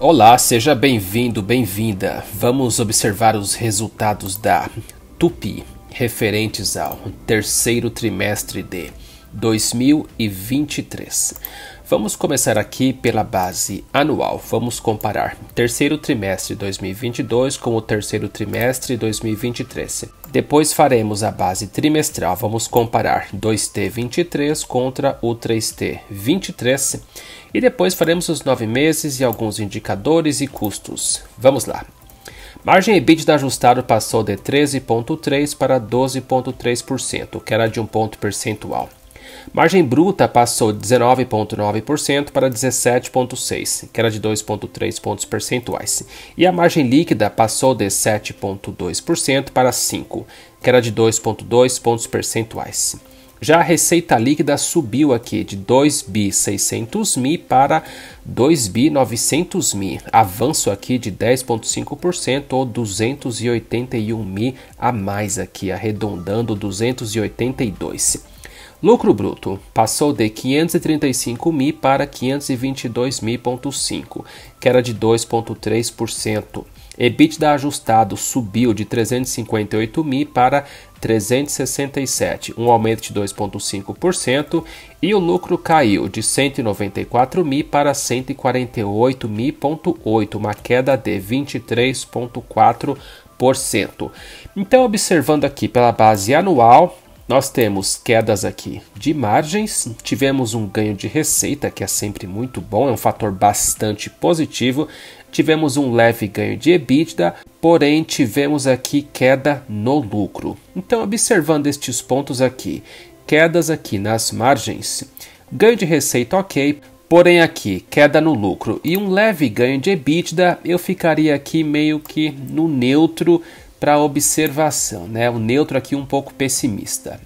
Olá, seja bem-vindo, bem-vinda. Vamos observar os resultados da Tupi referentes ao terceiro trimestre de 2023. Vamos começar aqui pela base anual. Vamos comparar terceiro trimestre 2022 com o terceiro trimestre 2023. Depois faremos a base trimestral. Vamos comparar 2T23 contra o 3T23 e depois faremos os nove meses e alguns indicadores e custos. Vamos lá. Margem EBITDA ajustado passou de 13,3% para 12,3%, que era de um ponto percentual. Margem bruta passou de 19,9% para 17,6%, que era de 2,3 pontos percentuais. E a margem líquida passou de 7,2% para 5%, que era de 2,2 pontos percentuais. Já a receita líquida subiu aqui de 2.600.000 mil para 2.900.000, mil, avanço aqui de 10.5% ou 281 mil a mais aqui, arredondando 282. Lucro bruto passou de 535 mil para 522.5, que era de 2,3%. EBITDA ajustado subiu de 358 mil para 367, um aumento de 2,5%, e o lucro caiu de 194 mil para 148 mil,8, uma queda de 23,4%. Então, observando aqui pela base anual, nós temos quedas aqui de margens, tivemos um ganho de receita, que é sempre muito bom, é um fator bastante positivo. Tivemos um leve ganho de EBITDA, porém tivemos aqui queda no lucro. Então, observando estes pontos aqui, quedas aqui nas margens, ganho de receita ok, Porém, aqui, queda no lucro e um leve ganho de EBITDA, eu ficaria aqui meio que no neutro, para observação, né? O neutro aqui um pouco pessimista.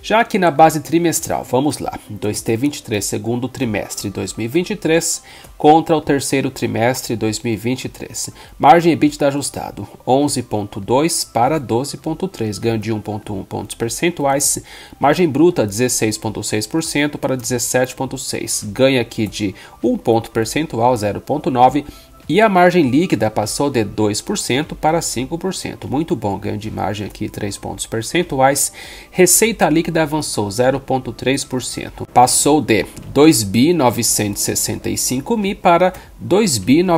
Já aqui na base trimestral, vamos lá. 2T23, segundo trimestre 2023 contra o terceiro trimestre 2023. Margem EBITDA ajustado 11.2 para 12.3, ganho de 1.1 pontos percentuais. Margem bruta 16.6% para 17.6, ganho aqui de 1 ponto percentual, 0.9 e a margem líquida passou de 2% para 5%. Muito bom, ganho de margem aqui 3 pontos percentuais. Receita líquida avançou 0,3%. Passou de 2 bi mil para 2 bi mil.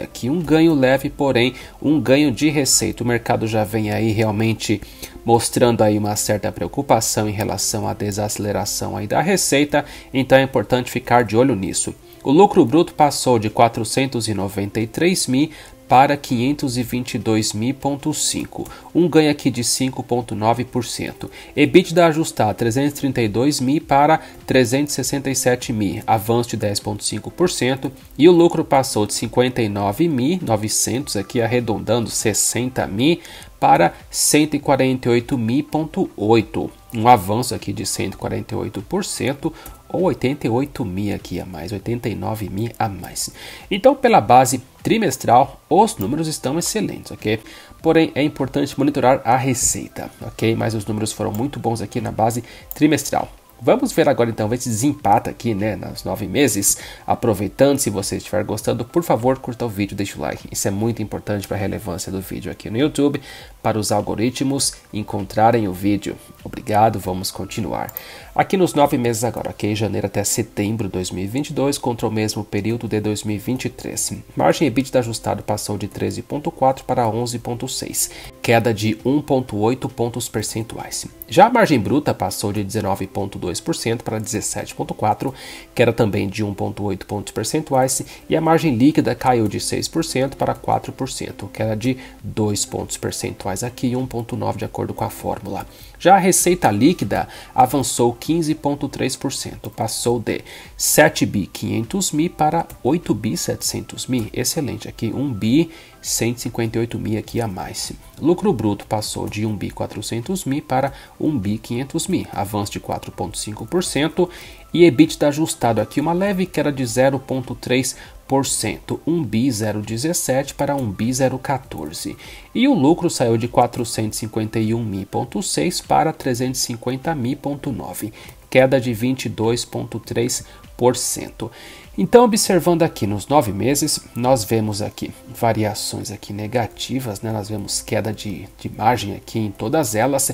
Aqui um ganho leve, porém um ganho de receita. O mercado já vem aí realmente mostrando aí uma certa preocupação em relação à desaceleração aí da receita, então é importante ficar de olho nisso o lucro bruto passou de 493 mil para 522.5, um ganho aqui de 5.9%. EBITDA ajustar 332 mil para 367 mil, avanço de 10.5%, e o lucro passou de 59.900 aqui arredondando 60 mil para 148.8, um avanço aqui de 148%, ou 88 mi aqui a mais, 89 mi a mais. Então, pela base trimestral, os números estão excelentes, ok? Porém, é importante monitorar a receita, ok? Mas os números foram muito bons aqui na base trimestral. Vamos ver agora então esse desempata aqui, né, nos nove meses. Aproveitando, se você estiver gostando, por favor, curta o vídeo, deixa o like. Isso é muito importante para a relevância do vídeo aqui no YouTube, para os algoritmos encontrarem o vídeo. Obrigado, vamos continuar. Aqui nos nove meses agora, ok? Janeiro até setembro de 2022 contra o mesmo período de 2023. Margem EBITDA ajustado passou de 13,4 para 11,6, queda de 1,8 pontos percentuais. Já a margem bruta passou de 19,2% para 17,4, queda também de 1,8 pontos percentuais, e a margem líquida caiu de 6% para 4%, queda de 2 pontos percentuais mais aqui, 1,9% de acordo com a fórmula. Já a receita líquida avançou 15,3%, passou de 7 bi 500 mil para 8 bi 700 mil, excelente aqui, 1 bi 158 mil aqui a mais. Lucro bruto passou de 1 bi 400 mil para 1 bi 500 mil, avanço de 4,5% e EBITDA ajustado aqui uma leve queda de 0,3%, 1 bi 017 para 1 bi 014. E o lucro saiu de 451.6 para 350.9, queda de 22.3%. Então, observando aqui nos nove meses, nós vemos aqui variações aqui negativas, né? nós vemos queda de, de margem aqui em todas elas.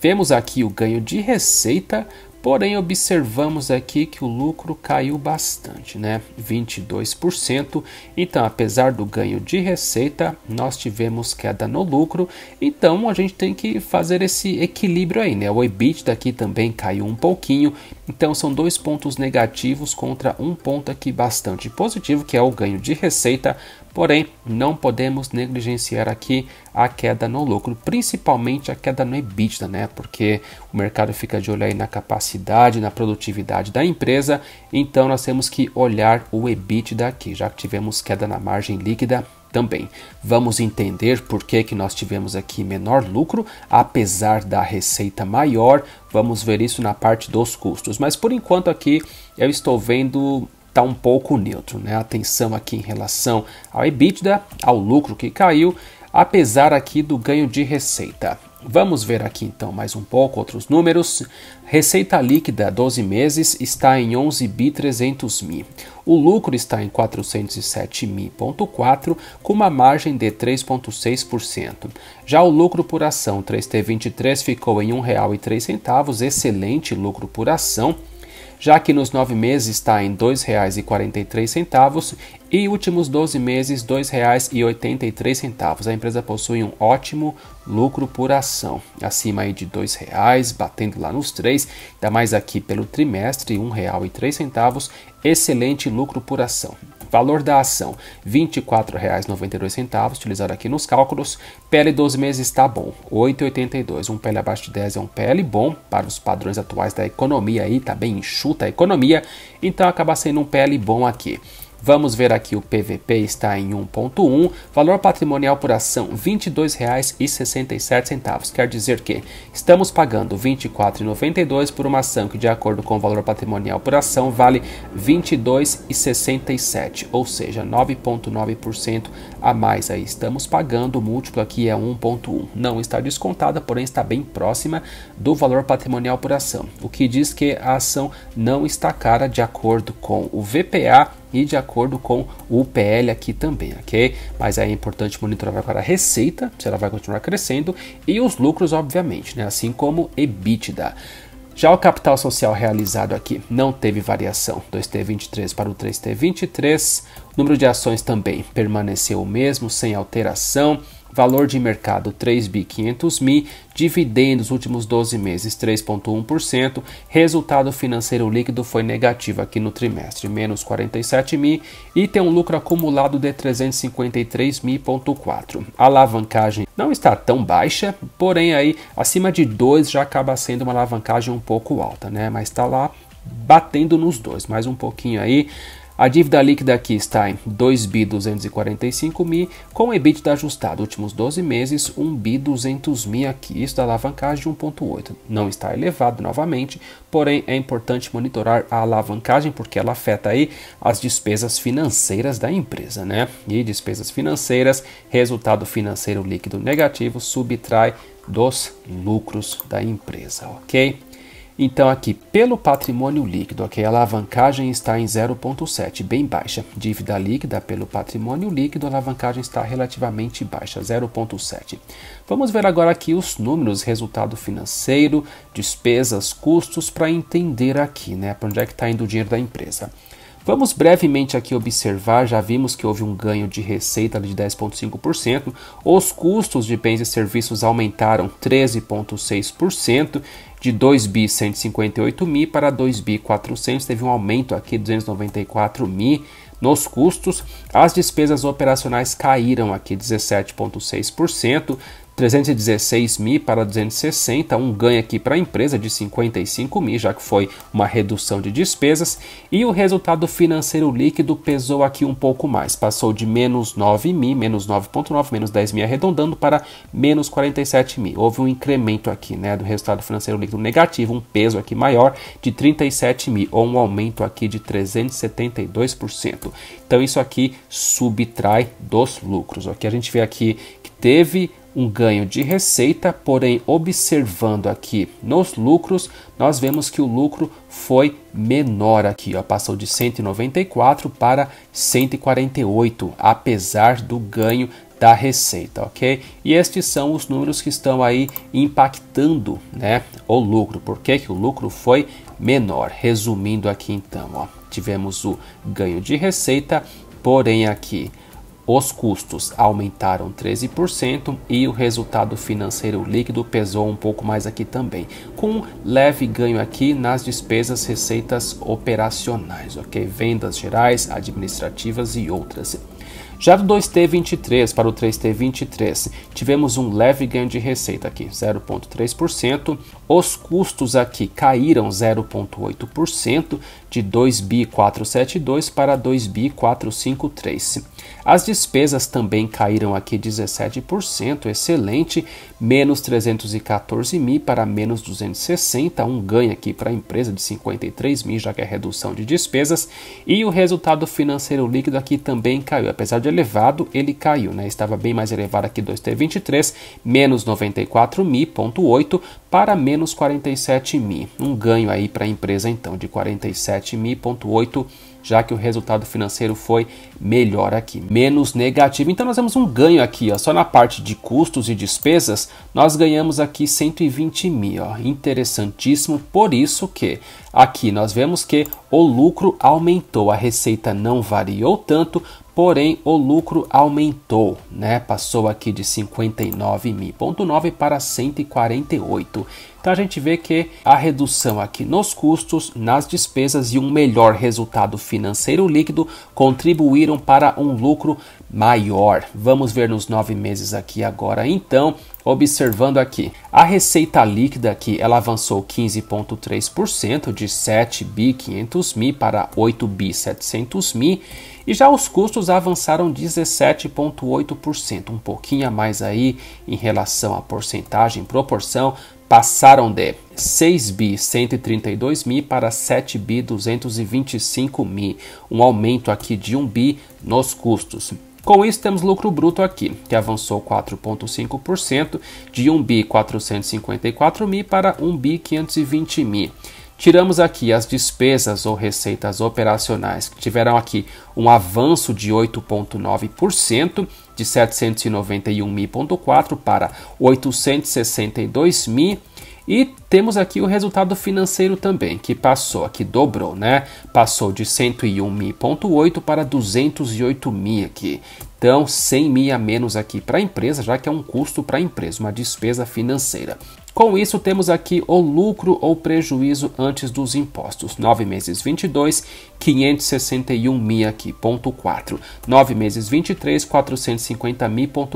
Vemos aqui o ganho de receita Porém, observamos aqui que o lucro caiu bastante, né? 22%. Então, apesar do ganho de receita, nós tivemos queda no lucro. Então, a gente tem que fazer esse equilíbrio aí, né? O EBIT daqui também caiu um pouquinho. Então, são dois pontos negativos contra um ponto aqui bastante positivo, que é o ganho de receita Porém, não podemos negligenciar aqui a queda no lucro, principalmente a queda no EBITDA, né? Porque o mercado fica de olho aí na capacidade, na produtividade da empresa, então nós temos que olhar o EBITDA aqui, já que tivemos queda na margem líquida também. Vamos entender por que, que nós tivemos aqui menor lucro, apesar da receita maior. Vamos ver isso na parte dos custos. Mas por enquanto aqui eu estou vendo está um pouco neutro. Né? Atenção aqui em relação ao EBITDA, ao lucro que caiu, apesar aqui do ganho de receita. Vamos ver aqui então mais um pouco outros números. Receita líquida 12 meses está em 11 bi 300 mil. O lucro está em 407.4 com uma margem de 3.6%. Já o lucro por ação 3T23 ficou em R$ 1,03, excelente lucro por ação já que nos nove meses está em R$ 2,43 e últimos 12 meses R$ 2,83. A empresa possui um ótimo lucro por ação, acima aí de R$ 2,00, batendo lá nos três, ainda mais aqui pelo trimestre, R$ 1,03, excelente lucro por ação. Valor da ação: R$ 24,92, utilizado aqui nos cálculos. Pele 12 meses está bom, 8,82. Um pele abaixo de 10 é um pele bom para os padrões atuais da economia aí, tá bem enxuta a economia, então acaba sendo um pele bom aqui. Vamos ver aqui o PVP está em 1.1, valor patrimonial por ação R$ 22,67, quer dizer que estamos pagando R$ 24,92 por uma ação que de acordo com o valor patrimonial por ação vale R$ 22,67, ou seja, 9.9% a mais aí. Estamos pagando, o múltiplo aqui é 1.1. Não está descontada, porém está bem próxima do valor patrimonial por ação, o que diz que a ação não está cara de acordo com o VPA e de acordo com o PL aqui também, ok? Mas é importante monitorar agora a receita, se ela vai continuar crescendo, e os lucros, obviamente, né? assim como EBITDA. Já o capital social realizado aqui não teve variação, 2T23 para o 3T23, o número de ações também permaneceu o mesmo, sem alteração. Valor de mercado 3.500 mil, dividendos últimos 12 meses 3,1%, resultado financeiro líquido foi negativo aqui no trimestre, menos 47 mil, e tem um lucro acumulado de 353.4. A alavancagem não está tão baixa, porém aí acima de 2 já acaba sendo uma alavancagem um pouco alta, né? Mas está lá batendo nos dois, mais um pouquinho aí a dívida líquida aqui está em 2 bi 245 mil, com EBITDA ajustado últimos 12 meses 1 bi 200 mil aqui, isso da alavancagem de 1.8. Não está elevado novamente, porém é importante monitorar a alavancagem porque ela afeta aí as despesas financeiras da empresa, né? E despesas financeiras, resultado financeiro líquido negativo subtrai dos lucros da empresa, ok? Então, aqui, pelo patrimônio líquido, okay, a alavancagem está em 0,7, bem baixa. Dívida líquida pelo patrimônio líquido, a alavancagem está relativamente baixa, 0,7. Vamos ver agora aqui os números, resultado financeiro, despesas, custos, para entender aqui, né, para onde é que está indo o dinheiro da empresa. Vamos brevemente aqui observar, já vimos que houve um ganho de receita de 10,5%, os custos de bens e serviços aumentaram 13,6%, de 2,158 mil para 2,400. teve um aumento aqui de 294 mil nos custos. As despesas operacionais caíram aqui 17,6%, 316 mil para 260, um ganho aqui para a empresa de 55 mil, já que foi uma redução de despesas, e o resultado financeiro líquido pesou aqui um pouco mais, passou de menos 9 mil, menos 9,9, menos 10 mil arredondando para menos 47 mil. Houve um incremento aqui né, do resultado financeiro líquido negativo, um peso aqui maior de 37 mil, ou um aumento aqui de 372%. Então isso aqui subtrai dos lucros. Aqui a gente vê aqui que teve um ganho de receita, porém, observando aqui nos lucros, nós vemos que o lucro foi menor aqui, ó, passou de 194 para 148, apesar do ganho da receita, ok? E estes são os números que estão aí impactando, né, o lucro. Por que, que o lucro foi menor? Resumindo aqui então, ó, tivemos o ganho de receita, porém aqui os custos aumentaram 13% e o resultado financeiro líquido pesou um pouco mais aqui também, com um leve ganho aqui nas despesas, receitas operacionais, ok? Vendas gerais, administrativas e outras. Já do 2T23 para o 3T23, tivemos um leve ganho de receita aqui, 0,3%. Os custos aqui caíram 0,8%, de 2 b 472 para 2 b 453. As despesas também caíram aqui 17%, excelente, menos 314 mil para menos 260, um ganho aqui para a empresa de 53 mil, já que é redução de despesas, e o resultado financeiro líquido aqui também caiu, apesar de elevado, ele caiu, né? Estava bem mais elevado aqui 2T23, menos 94 mil, ponto 8, para menos 47 mil, um ganho aí para a empresa então de 47 mil, ponto 8, já que o resultado financeiro foi melhor aqui menos negativo. Então nós temos um ganho aqui, ó, só na parte de custos e despesas, nós ganhamos aqui 120 mil. Ó, interessantíssimo, por isso que aqui nós vemos que o lucro aumentou, a receita não variou tanto, porém o lucro aumentou, né? Passou aqui de 59.9 para 148. Então a gente vê que a redução aqui nos custos, nas despesas e um melhor resultado financeiro líquido contribuíram para um lucro maior. Vamos ver nos nove meses aqui agora então observando aqui, a receita líquida que ela avançou 15.3% de 7 bi 500 mil para 8 bi 700 mil e já os custos avançaram 17.8%, um pouquinho a mais aí em relação à porcentagem, proporção, passaram de 6 bi 132 mil para 7 bi 225 mil, um aumento aqui de 1 bi nos custos. Com isso, temos lucro bruto aqui, que avançou 4,5% de 1.454.000 454 mil para 1.520.000. 520 mil. Tiramos aqui as despesas ou receitas operacionais, que tiveram aqui um avanço de 8,9%, de 791.4 para 862 mil, e temos aqui o resultado financeiro também, que passou, que dobrou, né? Passou de 101.8 para 208.000 aqui. Então, 100 mil a menos aqui para a empresa, já que é um custo para a empresa, uma despesa financeira. Com isso, temos aqui o lucro ou prejuízo antes dos impostos. 9 meses 22, 4. 9 meses 23,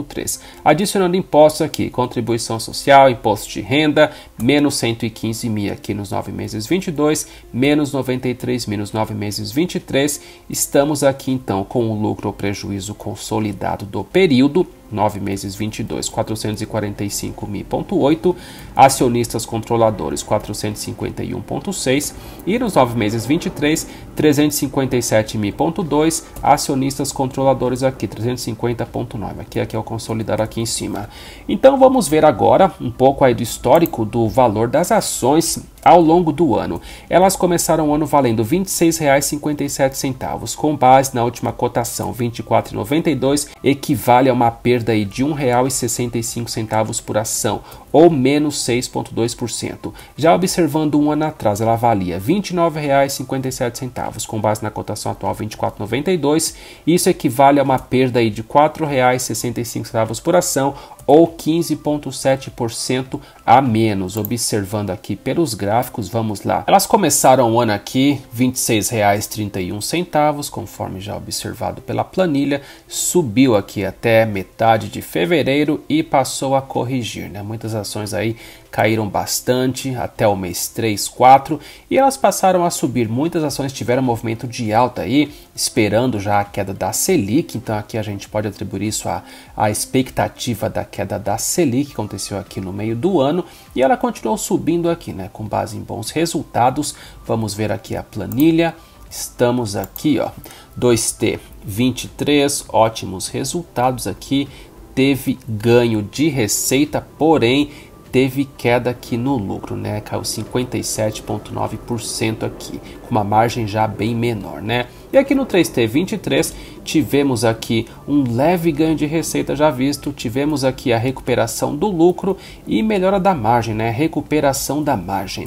3. Adicionando impostos aqui, contribuição social, imposto de renda, menos 115 115.000 aqui nos 9 meses 22, menos 93 menos 9 meses 23. Estamos aqui então com o lucro ou prejuízo consolidado do período 9 meses 22, 445.000.8, acionistas controladores 451.6 e nos 9 meses 23, 357.000.2, acionistas controladores aqui 350.9. Aqui é que eu consolidar aqui em cima. Então vamos ver agora um pouco aí do histórico do valor das ações ao longo do ano. Elas começaram o ano valendo R$ 26,57, com base na última cotação R$ 24,92, equivale a uma perda de R$ 1,65 por ação, ou menos 6,2%. Já observando um ano atrás, ela valia R$ 29,57, com base na cotação atual R$ 24,92, isso equivale a uma perda de R$ 4,65 por ação, ou 15,7% a menos. Observando aqui pelos gráficos, vamos lá. Elas começaram o ano aqui R$ 26,31, conforme já observado pela planilha, subiu aqui até metade de fevereiro e passou a corrigir, né? Muitas ações aí caíram bastante até o mês 3, 4 e elas passaram a subir. Muitas ações tiveram movimento de alta aí, esperando já a queda da Selic. Então aqui a gente pode atribuir isso à, à expectativa da queda da Selic que aconteceu aqui no meio do ano e ela continuou subindo aqui, né? Com base em bons resultados. Vamos ver aqui a planilha. Estamos aqui, ó, 2T 23, ótimos resultados aqui. Teve ganho de receita, porém teve queda aqui no lucro, né? Caiu 57,9% aqui, com uma margem já bem menor, né? E aqui no 3T23 tivemos aqui um leve ganho de receita já visto, tivemos aqui a recuperação do lucro e melhora da margem, né? Recuperação da margem.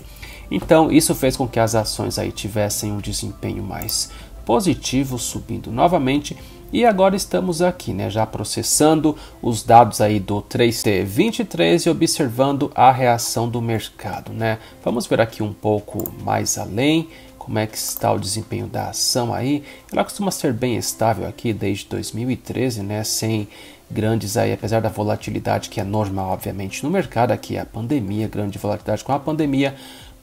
Então, isso fez com que as ações aí tivessem um desempenho mais positivo, subindo novamente e agora estamos aqui, né, já processando os dados aí do 3T23 e observando a reação do mercado, né? Vamos ver aqui um pouco mais além como é que está o desempenho da ação aí. Ela costuma ser bem estável aqui desde 2013, né, sem grandes aí, apesar da volatilidade que é normal, obviamente, no mercado aqui, é a pandemia, grande volatilidade com a pandemia,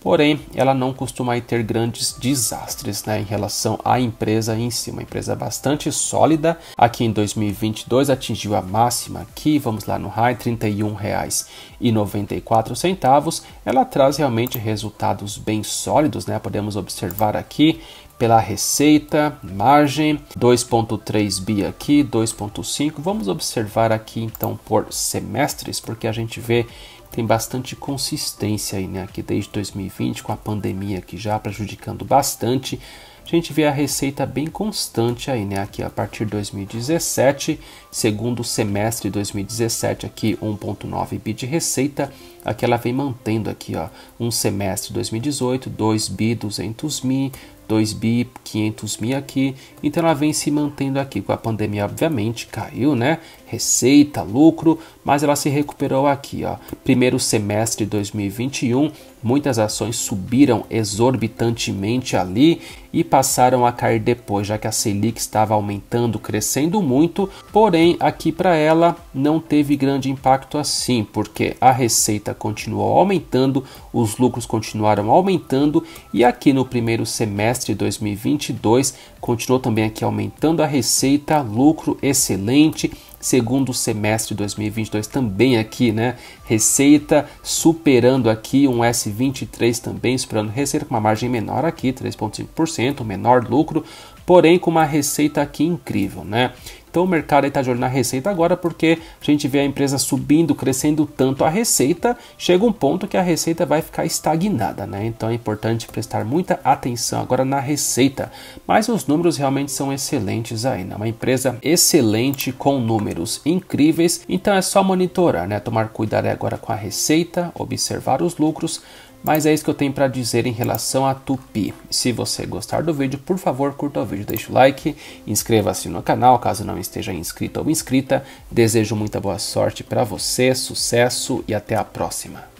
porém ela não costuma ter grandes desastres né, em relação à empresa em si, uma empresa bastante sólida, aqui em 2022 atingiu a máxima aqui, vamos lá no high, R$ 31,94, ela traz realmente resultados bem sólidos, né? podemos observar aqui pela receita, margem, 2.3 bi aqui, 2.5. Vamos observar aqui então por semestres, porque a gente vê tem bastante consistência aí, né? Aqui desde 2020, com a pandemia aqui já prejudicando bastante, a gente vê a receita bem constante aí, né? Aqui a partir de 2017, segundo semestre de 2017, aqui 1,9 bi de receita, aqui ela vem mantendo aqui, ó, um semestre 2018, 2 bi 200 mil, 2 bi 500 mil aqui, então ela vem se mantendo aqui com a pandemia, obviamente, caiu, né? receita, lucro, mas ela se recuperou aqui. Ó. Primeiro semestre de 2021, muitas ações subiram exorbitantemente ali e passaram a cair depois, já que a Selic estava aumentando, crescendo muito, porém aqui para ela não teve grande impacto assim, porque a receita continuou aumentando, os lucros continuaram aumentando e aqui no primeiro semestre de 2022 continuou também aqui aumentando a receita, lucro excelente, segundo semestre de 2022 também aqui, né? Receita superando aqui um S23 também, superando receita com uma margem menor aqui, 3,5%, menor lucro, porém com uma receita aqui incrível, né? Então o mercado está de olho na receita agora porque a gente vê a empresa subindo, crescendo tanto a receita, chega um ponto que a receita vai ficar estagnada, né? Então é importante prestar muita atenção agora na receita. Mas os números realmente são excelentes ainda, né? uma empresa excelente com números incríveis. Então é só monitorar, né? Tomar cuidado agora com a receita, observar os lucros mas é isso que eu tenho para dizer em relação a Tupi. Se você gostar do vídeo, por favor, curta o vídeo, deixe o like, inscreva-se no canal caso não esteja inscrito ou inscrita. Desejo muita boa sorte para você, sucesso e até a próxima.